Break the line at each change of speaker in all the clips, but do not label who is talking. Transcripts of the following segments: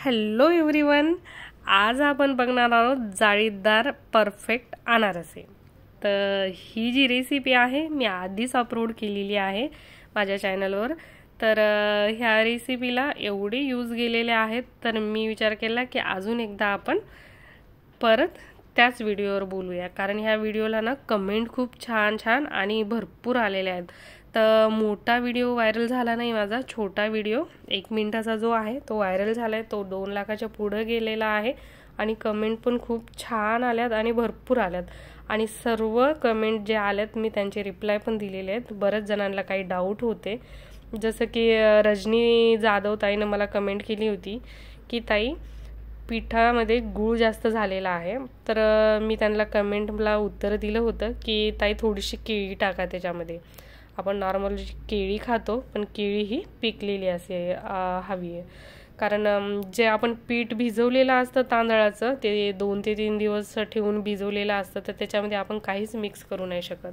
hello everyone आज आपण बघणार आहोत जाळीदार परफेक्ट अनारसे तर ही जी रेसिपी आहे मी आधीच अपलोड केलेली आहे माझ्या चॅनलवर तर ह्या रेसिपीला एवढे यूज गेलेले आहेत तर मी विचार केला की अजून एकदा आपण परत त्याच व्हिडिओवर बोलूया कारण ह्या व्हिडिओला ना कमेंट खूप छान छान आणि भरपूर आलेल्या आहेत मोठा व्हिडिओ व्हायरल झाला नाही माझा छोटा व्हिडिओ एक मिनटाचा जो आहे तो व्हायरल झाला आहे तो दोन लाखाच्या पुढं गेलेला आहे आणि कमेंट पण खूप छान आल्यात आणि भरपूर आल्यात आणि सर्व कमेंट जे आल्यात मी त्यांचे रिप्लाय पण दिलेले आहेत बऱ्याच जणांना काही डाऊट होते जसं की रजनी जाधव ताईनं मला कमेंट केली होती की ताई पिठामध्ये गूळ जास्त झालेला आहे तर मी त्यांना कमेंटला उत्तर दिलं होतं की ताई थोडीशी केळी टाका त्याच्यामध्ये आपण नॉर्मल केळी खातो पण केळी ही पिकलेली असे हवी आहे कारण जे आपण पीठ भिजवलेलं असतं तांदळाचं ते दोन ते तीन दिवस ठेवून भिजवलेलं असतं तर त्याच्यामध्ये आपण काहीच मिक्स करू नाही शकत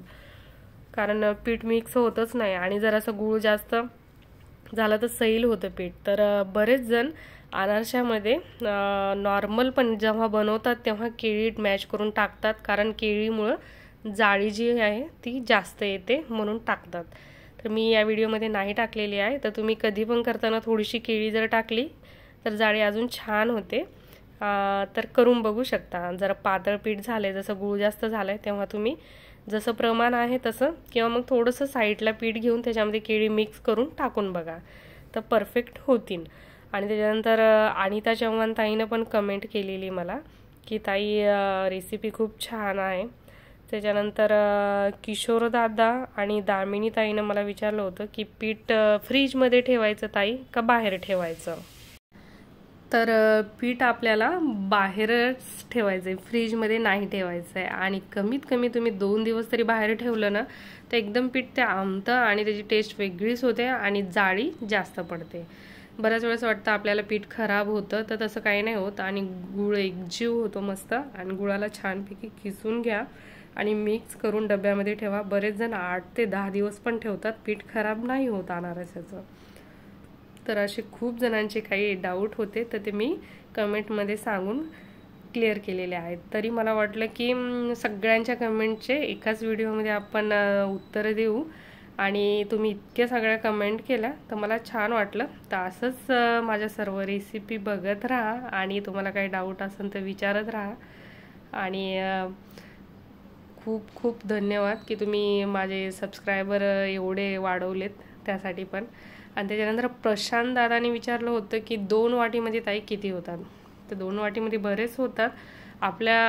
कारण पीठ मिक्स होतच नाही आणि जर असं गूळ जास्त झालं तर सैल होतं पीठ तर बरेच जण अनारशामध्ये नॉर्मल पण जेव्हा बनवतात तेव्हा केळी मॅच करून टाकतात कारण केळीमुळं जाळी जी आहे ती जास्त येते म्हणून टाकतात तर मी या व्हिडिओमध्ये नाही टाकलेली आहे तर तुम्ही कधी पण करताना थोडीशी केळी जर टाकली तर जाळी अजून छान होते तर करून बघू शकता जरा पातळ पीठ झालं आहे जसं गुळ जास्त झालं आहे तेव्हा तुम्ही जसं प्रमाण आहे तसं किंवा मग थोडंसं साईडला पीठ घेऊन त्याच्यामध्ये केळी मिक्स करून टाकून बघा तर परफेक्ट होतील आणि त्याच्यानंतर अनिता चव्हाण ताईनं पण कमेंट केलेली मला की ताई रेसिपी खूप छान आहे त्याच्यानंतर किशोरदादा आणि दामिनी ताईनं मला विचारलं होतं की पीठ फ्रीजमध्ये ठेवायचं ताई का बाहेर ठेवायचं तर पीठ आपल्याला बाहेरच ठेवायचं आहे फ्रीजमध्ये नाही ठेवायचं आहे आणि कमीत कमी तुम्ही दोन दिवस तरी बाहेर ठेवलं ना तर एकदम पीठ ते आमतं आणि त्याची टेस्ट वेगळीच होते आणि जाळी जास्त पडते बऱ्याच वेळेस वाटतं आपल्याला पीठ खराब होतं तर तसं काही नाही होत आणि गुळ एकजीव होतो मस्त आणि गुळाला छानपैकी किसून घ्या आणि मिक्स करून डब्यामध्ये ठेवा बरेच जण आठ ते दहा दिवस पण ठेवतात पीठ खराब नाही होत अनारसाचं तर असे खूप जणांचे काही डाऊट होते तर ते मी कमेंटमध्ये सांगून क्लिअर केलेले आहेत तरी मला वाटलं की सगळ्यांच्या कमेंटचे एकाच व्हिडिओमध्ये आपण उत्तरं देऊ आणि तुम्ही इतक्या सगळ्या कमेंट केल्या तर मला छान वाटलं तर असंच माझ्या सर्व रेसिपी बघत राहा आणि तुम्हाला काही डाऊट असेल तर विचारत राहा आणि खूप खूप धन्यवाद की तुम्ही माझे सबस्क्रायबर एवढे वाढवलेत त्यासाठी पण आणि त्याच्यानंतर प्रशांत दादाने विचारलं होतं की दोन वाटीमध्ये ताई किती होतात तर दोन वाटीमध्ये बरेच होतात आपल्या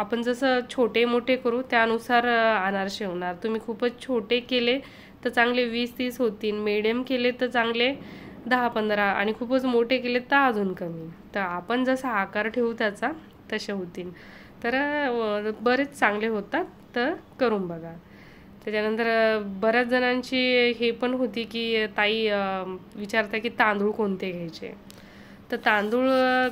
आपण जसं छोटे मोठे करू त्यानुसार अनारसे होणार तुम्ही खूपच छोटे केले तर चांगले वीस तीस होतील मिडियम केले तर चांगले दहा पंधरा आणि खूपच मोठे केले तर अजून कमी तर आपण जसा आकार ठेवू त्याचा तसे होतील तर बरेच चांगले होतात तर करून बघा त्याच्यानंतर बऱ्याच जणांची हे पण होती की ताई विचारता की तांदूळ कोणते घ्यायचे तर तांदूळ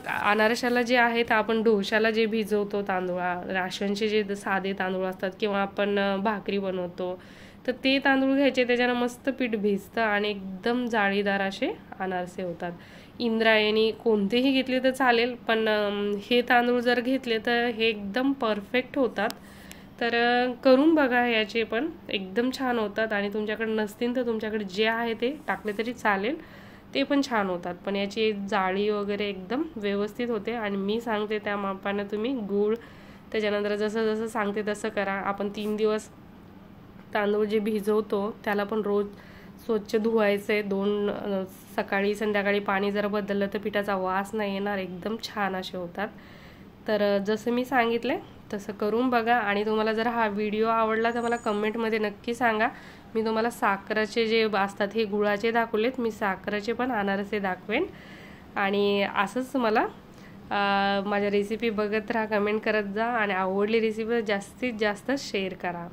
अनारशाला जे आहे तर आपण डोशाला जे भिजवतो तांदूळ राशनचे जे साधे तांदूळ असतात किंवा आपण भाकरी बनवतो तर ते तांदूळ घ्यायचे त्याच्यानं मस्त पीठ भिजतं आणि एकदम जाळीदार असे अनारसे होतात इंद्रायणी कोणतेही घेतले तर चालेल पण हे तांदूळ जर घेतले तर हे एकदम परफेक्ट होतात तर करून बघा याचे पण एकदम छान होतात आणि तुमच्याकडे नसतील तर तुमच्याकडे जे आहे ते टाकले तरी चालेल ते पण छान होतात पण याची जाळी वगैरे एकदम व्यवस्थित होते आणि मी सांगते त्या मापानं तुम्ही गूळ त्याच्यानंतर जसं जसं सांगते तसं करा आपण तीन दिवस तांदूळ जे भिजवतो त्याला पण रोज स्वच्छ धुवायचे दोन सकाळी संध्याकाळी पाणी जर बदललं तर पिठाचा वास नाही येणार एकदम छान असे होतात तर जसं मी सांगितलं तसं करून बघा आणि तुम्हाला जर हा व्हिडिओ आवडला तर मला कमेंटमध्ये नक्की सांगा मी तुम्हाला साखराचे जे असतात हे गुळाचे दाखवलेत मी साखराचे पण अनारसे दाखवेन आणि असंच मला माझ्या रेसिपी बघत राहा कमेंट करत जा आणि आवडली रेसिपी जास्तीत जास्त शेअर करा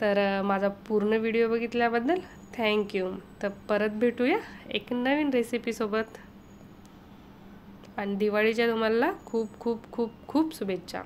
तर माझा पूर्ण व्हिडिओ बघितल्याबद्दल थँक्यू तर परत भेटूया एक नवीन रेसिपीसोबत आणि दिवाळीच्या तुम्हाला खूप खूप खूप खूप शुभेच्छा